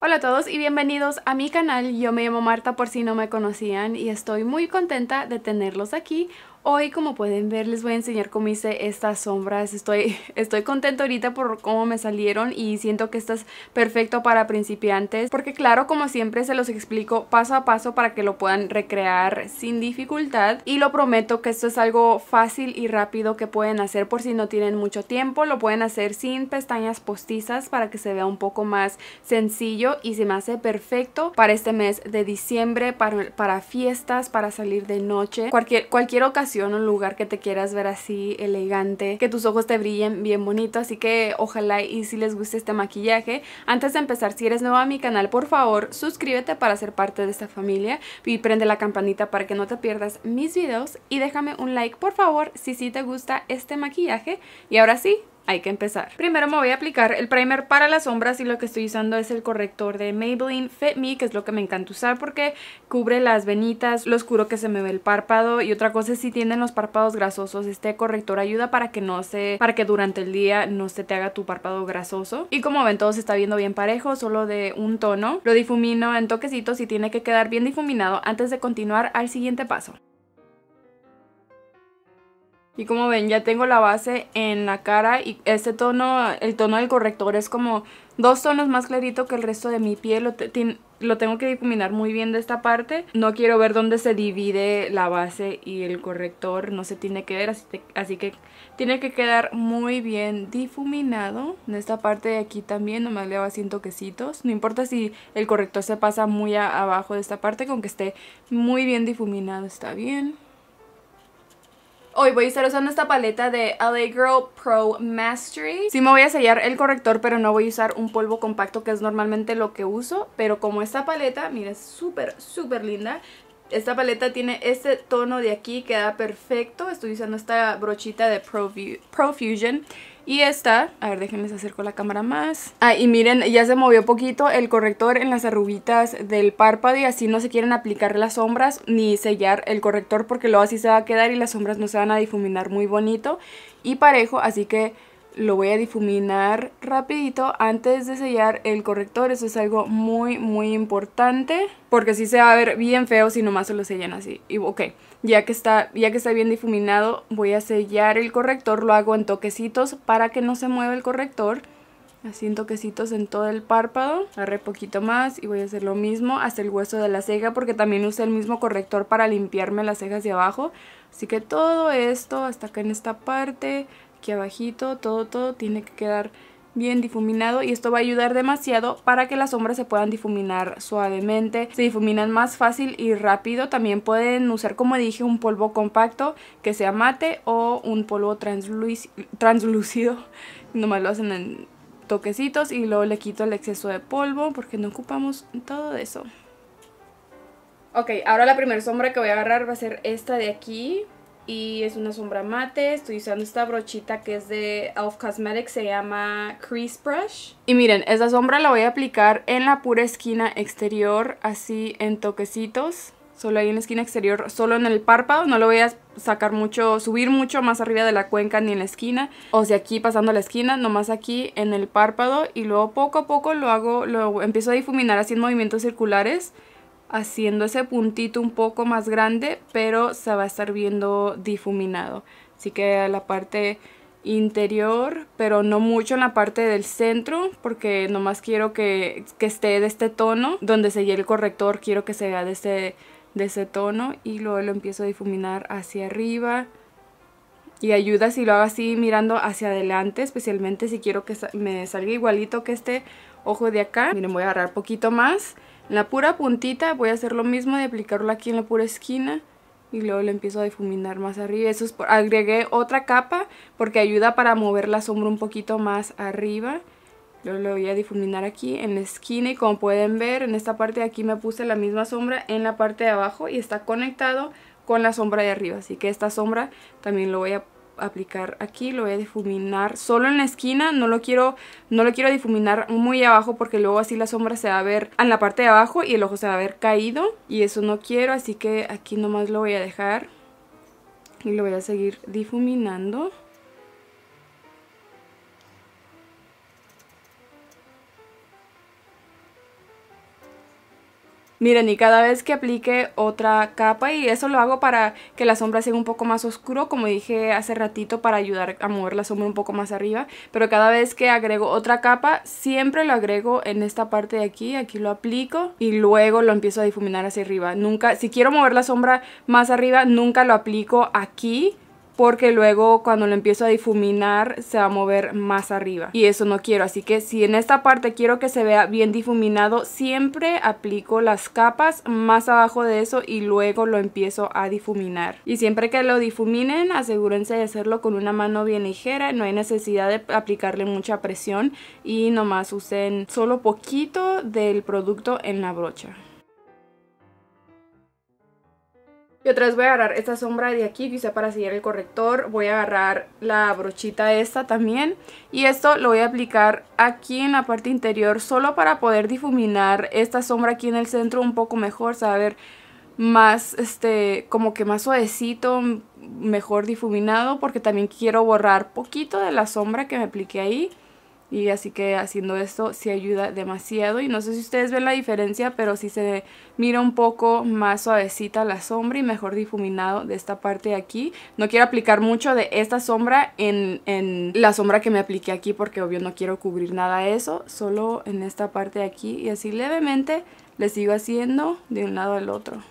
Hola a todos y bienvenidos a mi canal. Yo me llamo Marta por si no me conocían y estoy muy contenta de tenerlos aquí Hoy como pueden ver les voy a enseñar cómo hice estas sombras, estoy, estoy contenta ahorita por cómo me salieron y siento que esto es perfecto para principiantes porque claro como siempre se los explico paso a paso para que lo puedan recrear sin dificultad y lo prometo que esto es algo fácil y rápido que pueden hacer por si no tienen mucho tiempo, lo pueden hacer sin pestañas postizas para que se vea un poco más sencillo y se me hace perfecto para este mes de diciembre, para, para fiestas, para salir de noche, cualquier, cualquier ocasión en un lugar que te quieras ver así elegante, que tus ojos te brillen bien bonito, así que ojalá y si les gusta este maquillaje. Antes de empezar, si eres nuevo a mi canal, por favor, suscríbete para ser parte de esta familia y prende la campanita para que no te pierdas mis videos y déjame un like, por favor, si sí si te gusta este maquillaje. Y ahora sí, hay que empezar. Primero me voy a aplicar el primer para las sombras y lo que estoy usando es el corrector de Maybelline Fit Me, que es lo que me encanta usar porque cubre las venitas, lo oscuro que se me ve el párpado y otra cosa es si tienen los párpados grasosos, este corrector ayuda para que no se, para que durante el día no se te haga tu párpado grasoso. Y como ven, todo se está viendo bien parejo, solo de un tono. Lo difumino en toquecitos y tiene que quedar bien difuminado antes de continuar al siguiente paso. Y como ven, ya tengo la base en la cara y este tono, el tono del corrector es como dos tonos más clarito que el resto de mi piel. Lo, tengo que difuminar muy bien de esta parte. No quiero ver dónde se divide la base y el corrector no se tiene que ver. Así, que tiene que quedar muy bien difuminado. En esta parte de aquí también nomás le hago así toquecitos. No importa si el corrector se pasa muy abajo de esta parte, con que esté muy bien difuminado está bien. Hoy voy a estar usando esta paleta de Allegro Pro Mastery. Sí me voy a sellar el corrector, pero no voy a usar un polvo compacto, que es normalmente lo que uso. Pero como esta paleta, mira, es súper, súper linda. Esta paleta tiene este tono de aquí, queda perfecto. Estoy usando esta brochita de Profusion. Fusion. Y esta, a ver, déjenme acerco la cámara más. Ah, y miren, ya se movió poquito el corrector en las arruguitas del párpado y así no se quieren aplicar las sombras ni sellar el corrector porque luego así se va a quedar y las sombras no se van a difuminar muy bonito y parejo, así que lo voy a difuminar rapidito antes de sellar el corrector. Eso es algo muy, muy importante. Porque si se va a ver bien feo si nomás se lo sellan así. Y ok, ya que, está, ya que está bien difuminado, voy a sellar el corrector. Lo hago en toquecitos para que no se mueva el corrector. Así en toquecitos en todo el párpado. Agarré poquito más y voy a hacer lo mismo hasta el hueso de la ceja. Porque también usé el mismo corrector para limpiarme las cejas de abajo. Así que todo esto hasta acá en esta parte aquí abajito, todo, todo tiene que quedar bien difuminado y esto va a ayudar demasiado para que las sombras se puedan difuminar suavemente, se difuminan más fácil y rápido, también pueden usar como dije un polvo compacto que sea mate o un polvo translúcido, nomás lo hacen en toquecitos y luego le quito el exceso de polvo porque no ocupamos todo eso. Ok, ahora la primera sombra que voy a agarrar va a ser esta de aquí, y es una sombra mate. Estoy usando esta brochita que es de Elf Cosmetics, se llama Crease Brush. Y miren, esa sombra la voy a aplicar en la pura esquina exterior, así en toquecitos. Solo ahí en la esquina exterior, solo en el párpado. No lo voy a sacar mucho, subir mucho más arriba de la cuenca ni en la esquina. O sea, aquí pasando la esquina, nomás aquí en el párpado. Y luego poco a poco lo hago, lo empiezo a difuminar así en movimientos circulares haciendo ese puntito un poco más grande, pero se va a estar viendo difuminado. Así que la parte interior, pero no mucho en la parte del centro, porque nomás quiero que, esté de este tono. Donde se lleve el corrector quiero que se vea de ese, de ese tono y luego lo empiezo a difuminar hacia arriba. Y ayuda si lo hago así mirando hacia adelante, especialmente si quiero que me salga igualito que este ojo de acá. Miren, voy a agarrar poquito más la pura puntita voy a hacer lo mismo de aplicarlo aquí en la pura esquina y luego lo empiezo a difuminar más arriba. Eso es agregué otra capa porque ayuda para mover la sombra un poquito más arriba. Luego lo voy a difuminar aquí en la esquina y como pueden ver en esta parte de aquí me puse la misma sombra en la parte de abajo y está conectado con la sombra de arriba. Así que esta sombra también lo voy a aplicar aquí, lo voy a difuminar solo en la esquina, no lo quiero no lo quiero difuminar muy abajo porque luego así la sombra se va a ver en la parte de abajo y el ojo se va a ver caído y eso no quiero, así que aquí nomás lo voy a dejar y lo voy a seguir difuminando. Miren, y cada vez que aplique otra capa, y eso lo hago para que la sombra sea un poco más oscuro, como dije hace ratito, para ayudar a mover la sombra un poco más arriba. Pero cada vez que agrego otra capa, siempre lo agrego en esta parte de aquí, aquí lo aplico y luego lo empiezo a difuminar hacia arriba. Nunca, si quiero mover la sombra más arriba, nunca lo aplico aquí porque luego cuando lo empiezo a difuminar se va a mover más arriba y eso no quiero así que si en esta parte quiero que se vea bien difuminado siempre aplico las capas más abajo de eso y luego lo empiezo a difuminar y siempre que lo difuminen asegúrense de hacerlo con una mano bien ligera no hay necesidad de aplicarle mucha presión y nomás usen solo poquito del producto en la brocha Y otra vez voy a agarrar esta sombra de aquí, quizá para seguir el corrector. Voy a agarrar la brochita esta también. Y esto lo voy a aplicar aquí en la parte interior, solo para poder difuminar esta sombra aquí en el centro un poco mejor, saber más, este, como que más suavecito, mejor difuminado, porque también quiero borrar poquito de la sombra que me apliqué ahí. Y así que haciendo esto sí ayuda demasiado. Y no sé si ustedes ven la diferencia, pero sí se mira un poco más suavecita la sombra y mejor difuminado de esta parte de aquí. No quiero aplicar mucho de esta sombra en, la sombra que me apliqué aquí porque obvio no quiero cubrir nada de eso. Solo en esta parte de aquí y así levemente le sigo haciendo de un lado al otro.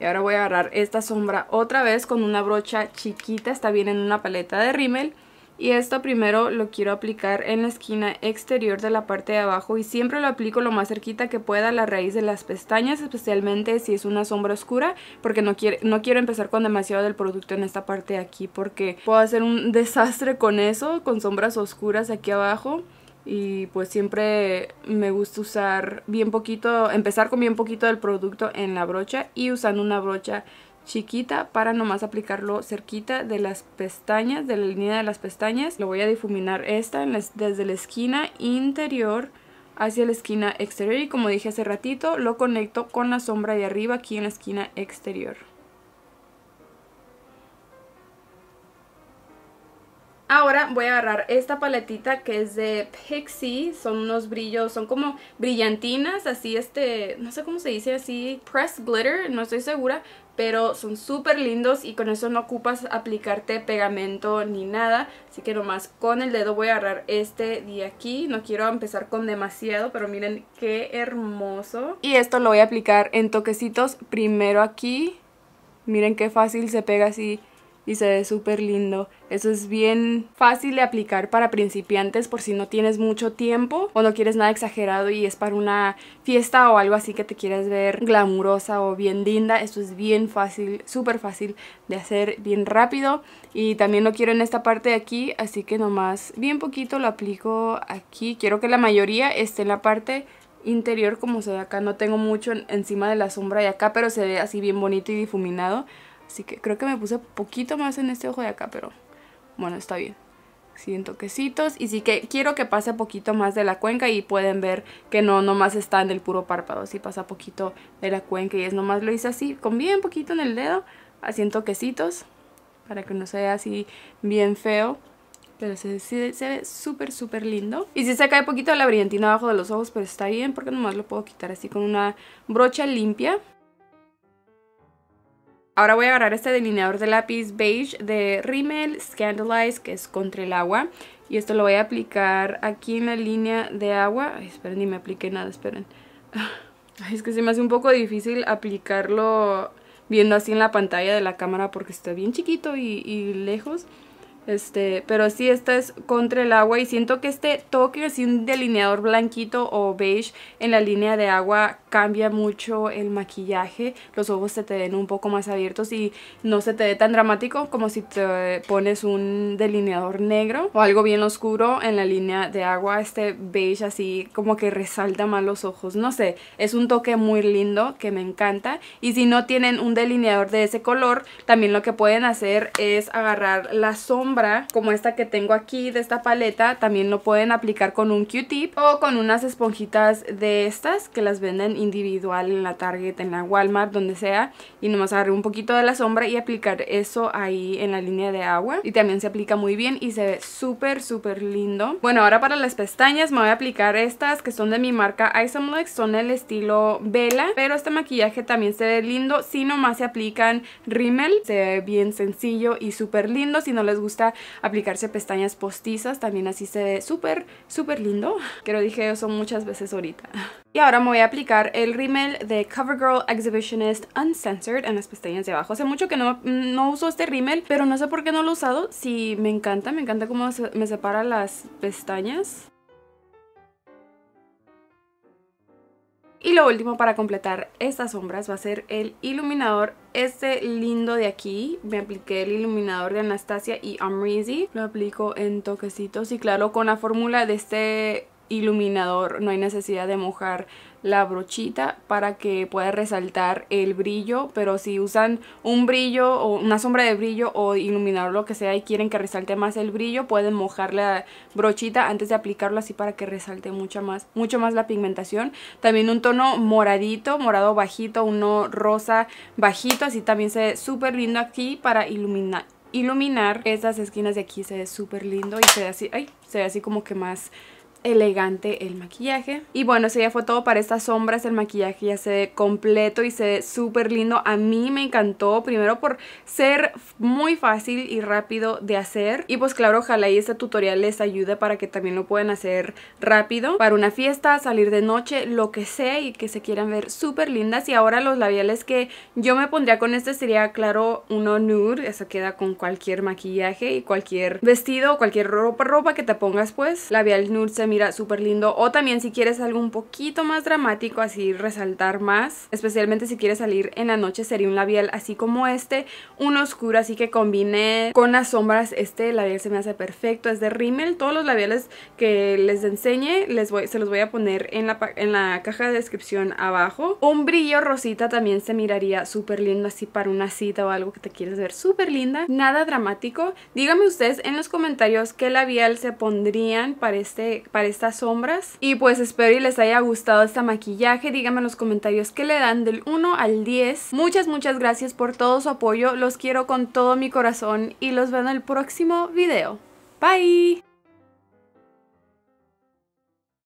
Y ahora voy a agarrar esta sombra otra vez con una brocha chiquita. Está bien en una paleta de rímel y esto primero lo quiero aplicar en la esquina exterior de la parte de abajo y siempre lo aplico lo más cerquita que pueda a la raíz de las pestañas, especialmente si es una sombra oscura, porque no, no quiero empezar con demasiado del producto en esta parte de aquí, porque puedo hacer un desastre con eso, con sombras oscuras aquí abajo. Y pues siempre me gusta usar bien poquito, empezar con bien poquito del producto en la brocha y usando una brocha chiquita para nomás aplicarlo cerquita de las pestañas, de la línea de las pestañas. Lo voy a difuminar esta desde la esquina interior hacia la esquina exterior y como dije hace ratito lo conecto con la sombra de arriba aquí en la esquina exterior. Ahora voy a agarrar esta paletita que es de Pixie, son unos brillos, son como brillantinas, así este, no sé cómo se dice así, press glitter, no estoy segura, pero son súper lindos y con eso no ocupas aplicarte pegamento ni nada, así que nomás con el dedo voy a agarrar este de aquí, no quiero empezar con demasiado, pero miren qué hermoso. Y esto lo voy a aplicar en toquecitos, primero aquí, miren qué fácil se pega así y se ve súper lindo. Eso es bien fácil de aplicar para principiantes por si no tienes mucho tiempo o no quieres nada exagerado y es para una fiesta o algo así que te quieres ver glamurosa o bien linda. Esto es bien fácil, súper fácil de hacer, bien rápido. Y también lo quiero en esta parte de aquí, así que nomás bien poquito lo aplico aquí. Quiero que la mayoría esté en la parte interior como se ve acá. No tengo mucho encima de la sombra de acá, pero se ve así bien bonito y difuminado. Así que creo que me puse poquito más en este ojo de acá, pero bueno, está bien. siento toquecitos y sí que quiero que pase poquito más de la cuenca y pueden ver que no nomás está en el puro párpado, sí pasa poquito de la cuenca y es nomás lo hice así, con bien poquito en el dedo, así en toquecitos para que no sea así bien feo. Pero se, se, se ve súper, súper lindo. Y sí se cae poquito la brillantina abajo de los ojos, pero está bien porque nomás lo puedo quitar así con una brocha limpia. Ahora voy a agarrar este delineador de lápiz beige de Rimmel Scandalize, que es contra el agua. Y esto lo voy a aplicar aquí en la línea de agua. Ay, esperen, ni me apliqué nada, esperen. es que se me hace un poco difícil aplicarlo viendo así en la pantalla de la cámara porque está bien chiquito y, lejos. Este, pero sí, esta es contra el agua y siento que este toque así un delineador blanquito o beige en la línea de agua cambia mucho el maquillaje, los ojos se te den un poco más abiertos y no se te dé tan dramático como si te pones un delineador negro o algo bien oscuro en la línea de agua, este beige así como que resalta más los ojos, no sé, es un toque muy lindo que me encanta y si no tienen un delineador de ese color, también lo que pueden hacer es agarrar la sombra como esta que tengo aquí de esta paleta, también lo pueden aplicar con un Q-tip o con unas esponjitas de estas que las venden individual en la Target, en la Walmart, donde sea. Y nomás agarré un poquito de la sombra y aplicar eso ahí en la línea de agua. Y también se aplica muy bien y se ve súper, súper lindo. Bueno, ahora para las pestañas me voy a aplicar estas que son de mi marca Isomlex. Son el estilo Vela. Pero este maquillaje también se ve lindo si nomás se aplican rímel. Se ve bien sencillo y súper lindo. Si no les gusta aplicarse pestañas postizas, también así se ve súper, súper lindo. Que lo dije eso muchas veces ahorita. Y ahora me voy a aplicar el rímel de CoverGirl Exhibitionist Uncensored en las pestañas de abajo. Hace mucho que no, uso este rímel, pero no sé por qué no lo he usado. Sí, me encanta, me encanta cómo me separa las pestañas. Y lo último para completar estas sombras va a ser el iluminador, este lindo de aquí. Me apliqué el iluminador de Anastasia y Amrizi. Lo aplico en toquecitos y claro, con la fórmula de este iluminador, no hay necesidad de mojar la brochita para que pueda resaltar el brillo, pero si usan un brillo o una sombra de brillo o iluminador lo que sea y quieren que resalte más el brillo, pueden mojar la brochita antes de aplicarlo así para que resalte mucho más, mucho más la pigmentación. También un tono moradito, morado bajito, uno rosa bajito, así también se ve súper lindo aquí para iluminar iluminar estas esquinas de aquí se ve súper lindo y se ve así, ay, se ve así como que más elegante el maquillaje. Y bueno, eso ya fue todo para estas sombras. El maquillaje ya se ve completo y se ve súper lindo. A mí me encantó, primero por ser muy fácil y rápido de hacer. Y pues claro, ojalá y este tutorial les ayude para que también lo puedan hacer rápido. Para una fiesta, salir de noche, lo que sea y que se quieran ver súper lindas. Y ahora los labiales que yo me pondría con este sería, claro, uno nude. Eso queda con cualquier maquillaje y cualquier vestido, cualquier ropa, ropa que te pongas pues. Labial nude se mira súper lindo. O también si quieres algo un poquito más dramático, así resaltar más. Especialmente si quieres salir en la noche, sería un labial así como este. Un oscuro, así que combine con las sombras. Este labial se me hace perfecto. Es de Rimmel. Todos los labiales que les enseñe, les voy, se los voy a poner en la, en la caja de descripción abajo. Un brillo rosita también se miraría súper lindo así para una cita o algo que te quieres ver súper linda. Nada dramático. Díganme ustedes en los comentarios qué labial se pondrían para este estas sombras. Y pues espero y les haya gustado este maquillaje. Díganme en los comentarios qué le dan del 1 al 10. Muchas, muchas gracias por todo su apoyo. Los quiero con todo mi corazón y los veo en el próximo video. Bye!